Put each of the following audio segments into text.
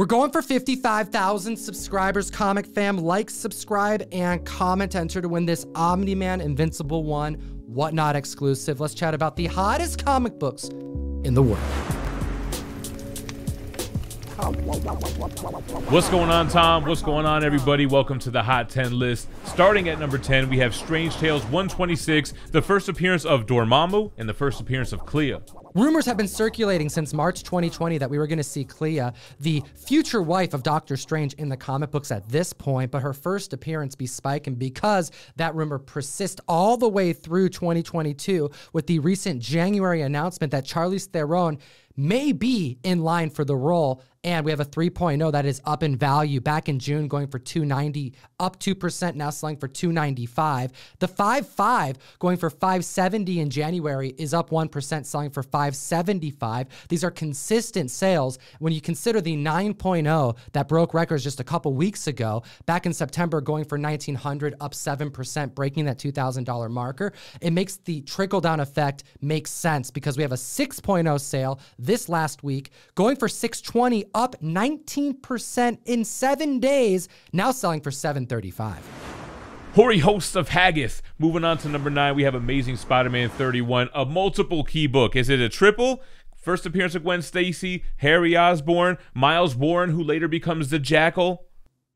We're going for 55,000 subscribers, Comic Fam. Like, subscribe, and comment enter to win this Omni Man Invincible 1 Whatnot exclusive. Let's chat about the hottest comic books in the world. What's going on, Tom? What's going on, everybody? Welcome to the Hot 10 list. Starting at number 10, we have Strange Tales 126, the first appearance of Dormammu and the first appearance of Clea. Rumors have been circulating since March 2020 that we were going to see Clea, the future wife of Doctor Strange, in the comic books at this point, but her first appearance be Spike. And because that rumor persists all the way through 2022 with the recent January announcement that Charlize Theron may be in line for the role, and we have a 3.0 that is up in value back in June, going for 290, up 2%, now selling for 295. The 5.5 going for 570 in January is up 1%, selling for 575. These are consistent sales. When you consider the 9.0 that broke records just a couple weeks ago, back in September, going for 1900, up 7%, breaking that $2,000 marker, it makes the trickle down effect make sense because we have a 6.0 sale this last week, going for 620 up 19% in seven days, now selling for 735. Hori hosts of Haggis. Moving on to number nine, we have Amazing Spider-Man 31, a multiple key book. Is it a triple? First appearance of Gwen Stacy, Harry Osborn, Miles Warren, who later becomes the Jackal,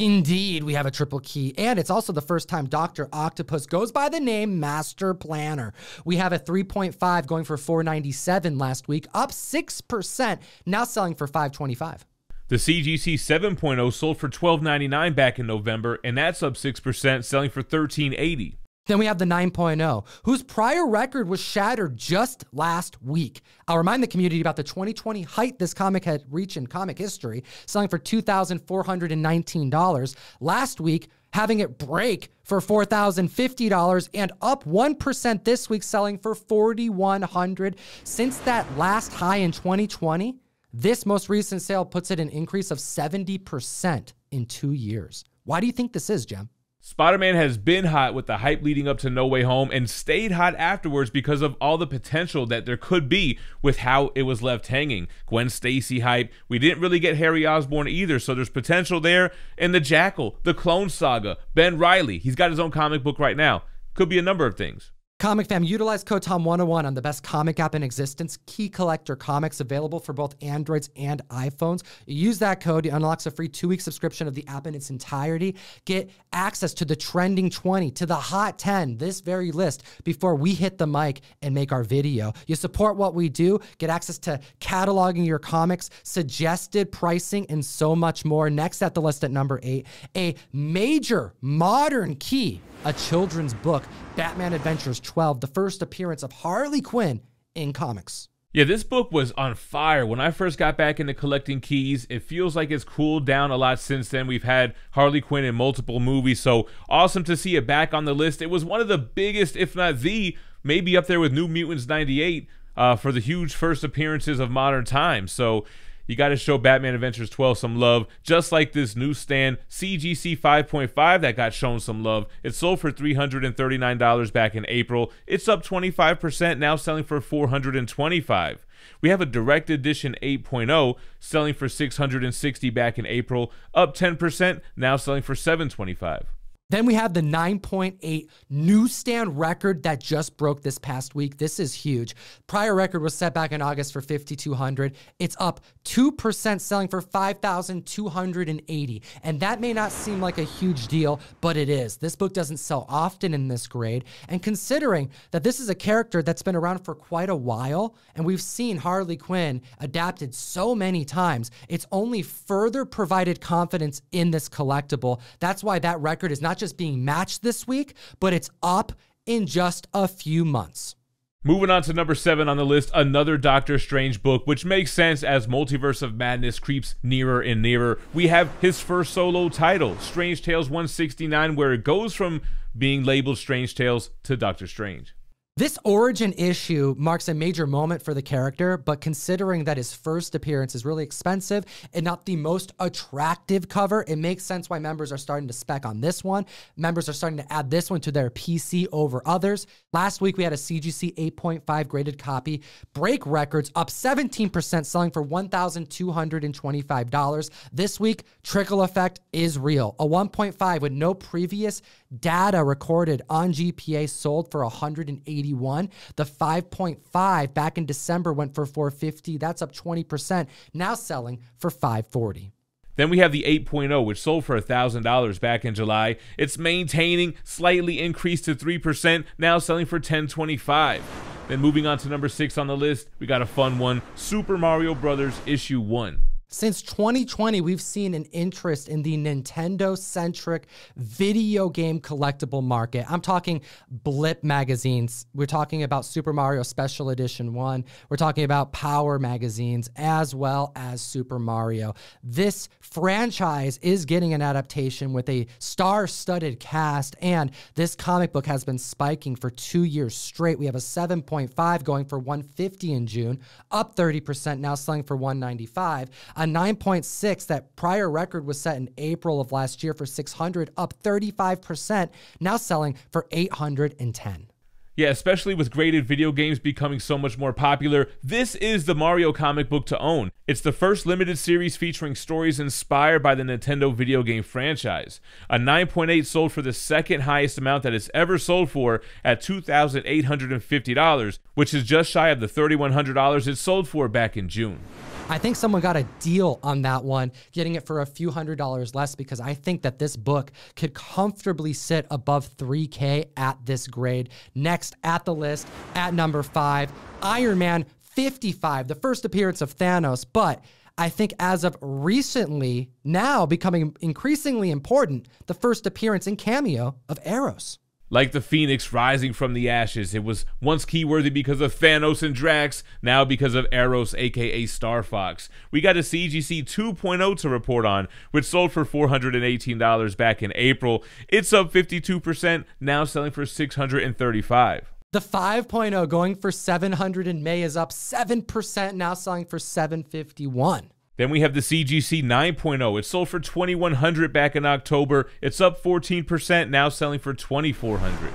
Indeed, we have a triple key. And it's also the first time Dr. Octopus goes by the name Master Planner. We have a 3.5 going for 497 last week, up 6%, now selling for 525. The CGC 7.0 sold for 12.99 back in November, and that's up 6%, selling for 1380. Then we have the 9.0, whose prior record was shattered just last week. I'll remind the community about the 2020 height this comic had reached in comic history, selling for $2,419. Last week, having it break for $4,050 and up 1% this week, selling for $4,100. Since that last high in 2020, this most recent sale puts it an increase of 70% in two years. Why do you think this is, Jim? Spider Man has been hot with the hype leading up to No Way Home and stayed hot afterwards because of all the potential that there could be with how it was left hanging. Gwen Stacy hype. We didn't really get Harry Osborn either, so there's potential there. And the Jackal, the Clone Saga, Ben Riley. He's got his own comic book right now. Could be a number of things. Comic Fam, utilize code TOM101 on the best comic app in existence, Key Collector Comics, available for both Androids and iPhones. Use that code, it unlocks a free two week subscription of the app in its entirety. Get access to the trending 20, to the hot 10, this very list, before we hit the mic and make our video. You support what we do, get access to cataloging your comics, suggested pricing, and so much more. Next at the list at number eight, a major modern key a children's book, Batman Adventures 12, the first appearance of Harley Quinn in comics. Yeah, this book was on fire. When I first got back into collecting keys, it feels like it's cooled down a lot since then. We've had Harley Quinn in multiple movies, so awesome to see it back on the list. It was one of the biggest, if not the, maybe up there with New Mutants 98 uh, for the huge first appearances of modern times. So you got to show Batman Adventures 12 some love, just like this newsstand CGC 5.5 that got shown some love. It sold for $339 back in April. It's up 25%, now selling for 425. We have a direct edition 8.0 selling for 660 back in April, up 10%, now selling for 725. Then we have the 9.8 newsstand record that just broke this past week. This is huge. Prior record was set back in August for 5,200. It's up 2%, selling for 5,280. And that may not seem like a huge deal, but it is. This book doesn't sell often in this grade. And considering that this is a character that's been around for quite a while, and we've seen Harley Quinn adapted so many times, it's only further provided confidence in this collectible. That's why that record is not not just being matched this week, but it's up in just a few months. Moving on to number seven on the list, another Doctor Strange book, which makes sense as Multiverse of Madness creeps nearer and nearer. We have his first solo title, Strange Tales 169, where it goes from being labeled Strange Tales to Doctor Strange. This origin issue marks a major moment for the character, but considering that his first appearance is really expensive and not the most attractive cover, it makes sense why members are starting to spec on this one. Members are starting to add this one to their PC over others. Last week, we had a CGC 8.5 graded copy break records up 17%, selling for $1,225. This week, Trickle Effect is real. A 1.5 with no previous data recorded on GPA sold for 180 the 5.5 back in December went for 450. That's up 20%. Now selling for 540. Then we have the 8.0, which sold for $1,000 back in July. It's maintaining, slightly increased to 3%, now selling for 1025. Then moving on to number six on the list, we got a fun one, Super Mario Brothers Issue 1. Since 2020, we've seen an interest in the Nintendo centric video game collectible market. I'm talking blip magazines. We're talking about Super Mario Special Edition 1. We're talking about Power magazines as well as Super Mario. This franchise is getting an adaptation with a star studded cast, and this comic book has been spiking for two years straight. We have a 7.5 going for 150 in June, up 30% now selling for 195 a 9.6. That prior record was set in April of last year for 600, up 35%, now selling for 810. Yeah, especially with graded video games becoming so much more popular, this is the Mario comic book to own. It's the first limited series featuring stories inspired by the Nintendo video game franchise. A 9.8 sold for the second highest amount that it's ever sold for at $2,850, which is just shy of the $3,100 it sold for back in June. I think someone got a deal on that one, getting it for a few hundred dollars less because I think that this book could comfortably sit above 3K at this grade. Next at the list, at number five, Iron Man 55, the first appearance of Thanos. But I think as of recently, now becoming increasingly important, the first appearance in cameo of Eros. Like the phoenix rising from the ashes, it was once keyworthy because of Thanos and Drax, now because of Eros, aka Star Fox. We got a CGC 2.0 to report on, which sold for $418 back in April. It's up 52%, now selling for 635 the 5.0 going for 700 in May is up 7%, now selling for 751. Then we have the CGC 9.0. It sold for 2100 back in October. It's up 14%, now selling for 2400.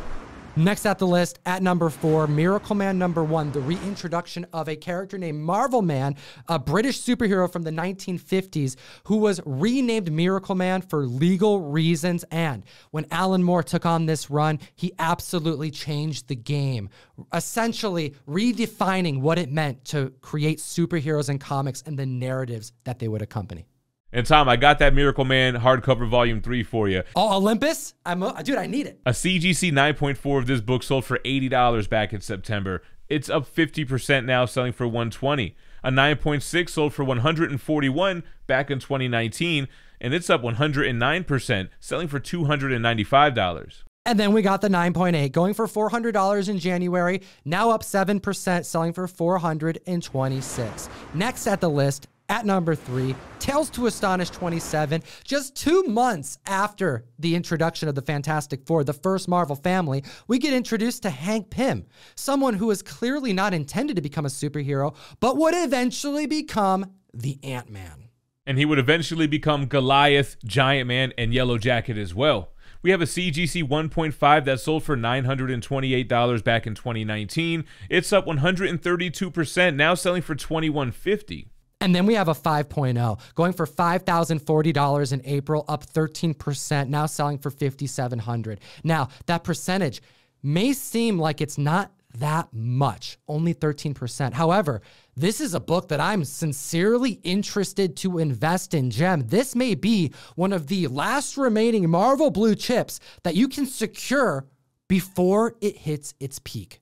Next at the list, at number four, Miracle Man number one, the reintroduction of a character named Marvel Man, a British superhero from the 1950s who was renamed Miracle Man for legal reasons. And when Alan Moore took on this run, he absolutely changed the game, essentially redefining what it meant to create superheroes in comics and the narratives that they would accompany. And Tom, I got that Miracle Man hardcover volume three for you. Oh, Olympus? I'm a, dude, I need it. A CGC 9.4 of this book sold for $80 back in September. It's up 50% now, selling for 120. A 9.6 sold for 141 back in 2019, and it's up 109%, selling for $295. And then we got the 9.8 going for $400 in January, now up 7%, selling for 426. Next at the list, at number three, Tales to Astonish 27. Just two months after the introduction of the Fantastic Four, the first Marvel family, we get introduced to Hank Pym, someone who is clearly not intended to become a superhero, but would eventually become the Ant Man. And he would eventually become Goliath, Giant Man, and Yellow Jacket as well. We have a CGC 1.5 that sold for $928 back in 2019. It's up 132%, now selling for $2150. And then we have a 5.0 going for $5,040 in April, up 13%, now selling for 5700 Now, that percentage may seem like it's not that much, only 13%. However, this is a book that I'm sincerely interested to invest in, Gem. This may be one of the last remaining Marvel blue chips that you can secure before it hits its peak.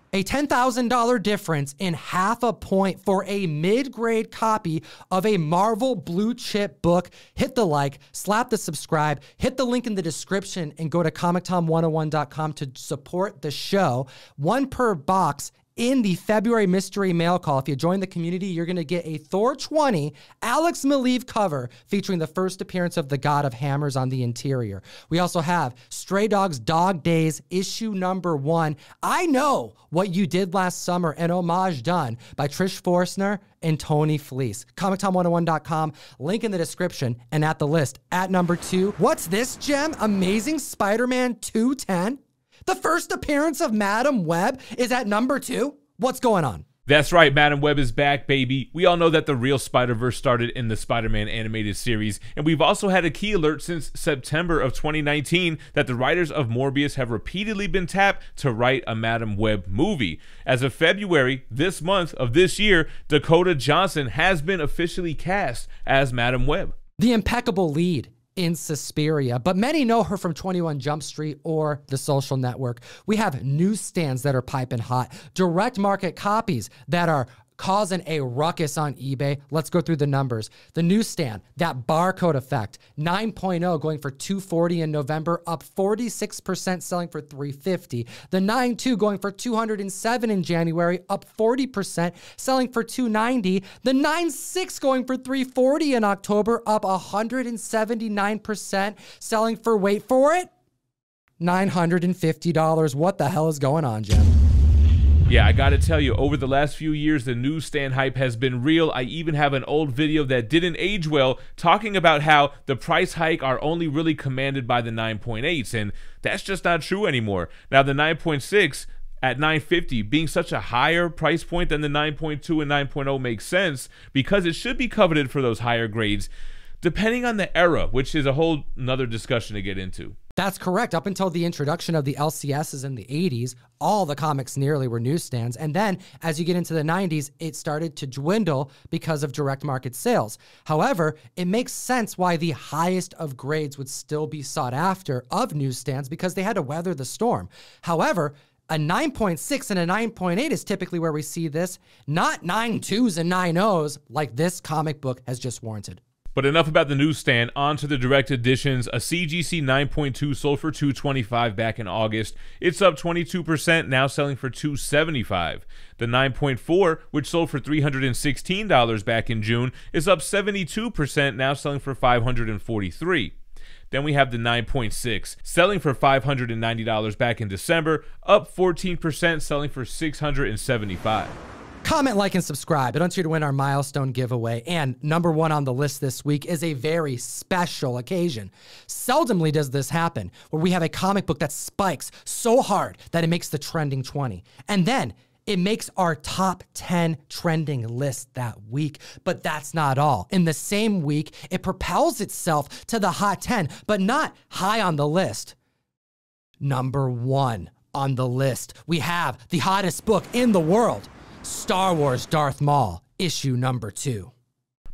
a $10,000 difference in half a point for a mid grade copy of a Marvel blue chip book. Hit the like, slap the subscribe, hit the link in the description, and go to comictom101.com to support the show. One per box in the February mystery mail call. If you join the community, you're going to get a Thor 20 Alex Maleev cover featuring the first appearance of the God of Hammers on the interior. We also have Stray Dogs Dog Days issue number one. I know what you did last summer, an homage done by Trish Forstner and Tony Fleece. comictom 101com link in the description and at the list. At number two, what's this gem? Amazing Spider Man 210. The first appearance of Madam Web is at number two. What's going on? That's right, Madam Web is back, baby. We all know that the real Spider Verse started in the Spider Man animated series, and we've also had a key alert since September of 2019 that the writers of Morbius have repeatedly been tapped to write a Madam Web movie. As of February, this month of this year, Dakota Johnson has been officially cast as Madam Web. The impeccable lead in Suspiria, but many know her from 21 Jump Street or The Social Network. We have newsstands that are piping hot, direct market copies that are causing a ruckus on eBay. Let's go through the numbers. The newsstand, that barcode effect, 9.0 going for 240 in November, up 46% selling for 350. The 9.2 going for 207 in January, up 40%, selling for 290. The 9.6 going for 340 in October, up 179%, selling for, wait for it, $950. What the hell is going on, Jim? Yeah, I gotta tell you, over the last few years, the newsstand hype has been real. I even have an old video that didn't age well talking about how the price hike are only really commanded by the 9.8s, and that's just not true anymore. Now, the 9.6 at 950 being such a higher price point than the 9.2 and 9.0 makes sense because it should be coveted for those higher grades depending on the era which is a whole another discussion to get into that's correct. Up until the introduction of the LCSs in the 80s, all the comics nearly were newsstands. And then as you get into the 90s, it started to dwindle because of direct market sales. However, it makes sense why the highest of grades would still be sought after of newsstands because they had to weather the storm. However, a 9.6 and a 9.8 is typically where we see this, not nine twos and nine O's like this comic book has just warranted. But enough about the newsstand. On to the direct editions. A CGC 9.2 sold for 225 back in August. It's up 22%, now selling for 275. The 9.4, which sold for $316 back in June, is up 72%, now selling for 543. Then we have the 9.6, selling for $590 back in December, up 14%, selling for 675. Comment, like, and subscribe. It wants you to win our milestone giveaway. And number one on the list this week is a very special occasion. Seldomly does this happen where we have a comic book that spikes so hard that it makes the trending 20. And then it makes our top 10 trending list that week. But that's not all. In the same week, it propels itself to the hot 10, but not high on the list. Number one on the list, we have the hottest book in the world. Star Wars Darth Maul, issue number two.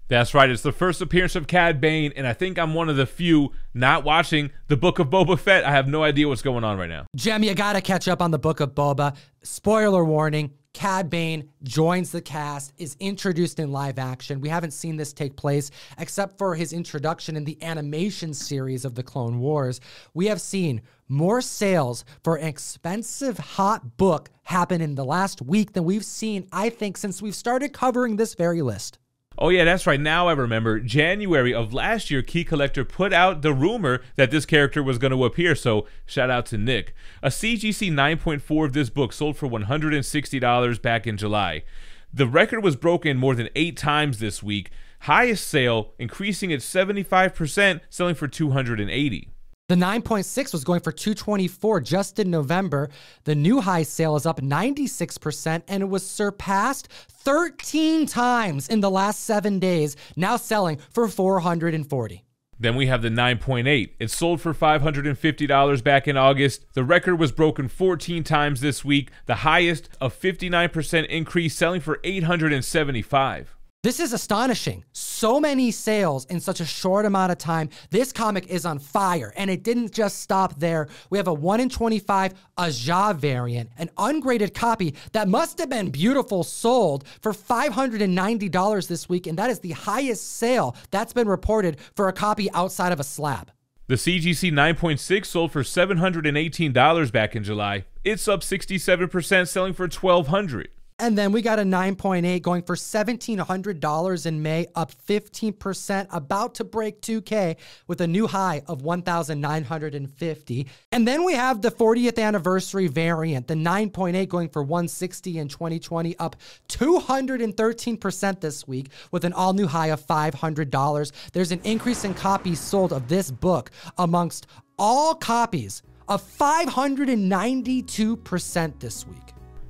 That's right. It's the first appearance of Cad Bane, and I think I'm one of the few not watching the Book of Boba Fett. I have no idea what's going on right now. Jem, you gotta catch up on the Book of Boba. Spoiler warning, Cad Bane joins the cast, is introduced in live action. We haven't seen this take place except for his introduction in the animation series of the Clone Wars. We have seen more sales for an expensive hot book happen in the last week than we've seen, I think, since we've started covering this very list. Oh yeah, that's right. Now I remember. January of last year, Key Collector put out the rumor that this character was going to appear. So shout out to Nick. A CGC 9.4 of this book sold for $160 back in July. The record was broken more than eight times this week. Highest sale, increasing at 75%, selling for 280. The 9.6 was going for 224 just in November. The new high sale is up 96% and it was surpassed 13 times in the last 7 days, now selling for 440. Then we have the 9.8. It sold for $550 back in August. The record was broken 14 times this week, the highest of 59% increase selling for 875. This is astonishing. So many sales in such a short amount of time. This comic is on fire, and it didn't just stop there. We have a 1 in 25 Aja variant, an ungraded copy that must have been beautiful, sold for $590 this week, and that is the highest sale that's been reported for a copy outside of a slab. The CGC 9.6 sold for $718 back in July. It's up 67%, selling for 1200 and then we got a 9.8 going for $1,700 in May, up 15%, about to break 2K with a new high of 1,950. And then we have the 40th anniversary variant, the 9.8 going for 160 in 2020, up 213% this week with an all new high of $500. There's an increase in copies sold of this book amongst all copies of 592% this week.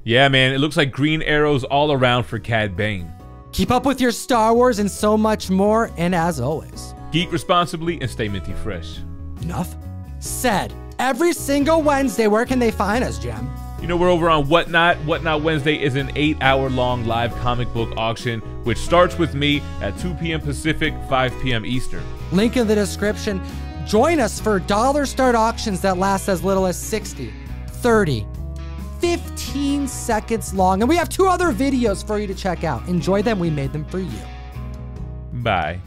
Yeah, man, it looks like green arrows all around for Cad Bane. Keep up with your Star Wars and so much more, and as always, geek responsibly and stay minty fresh. Enough said. Every single Wednesday, where can they find us, Jim? You know, we're over on Whatnot. Whatnot Wednesday is an eight hour long live comic book auction, which starts with me at 2 p.m. Pacific, 5 p.m. Eastern. Link in the description. Join us for dollar start auctions that last as little as 60, 30, 15 seconds long. And we have two other videos for you to check out. Enjoy them. We made them for you. Bye.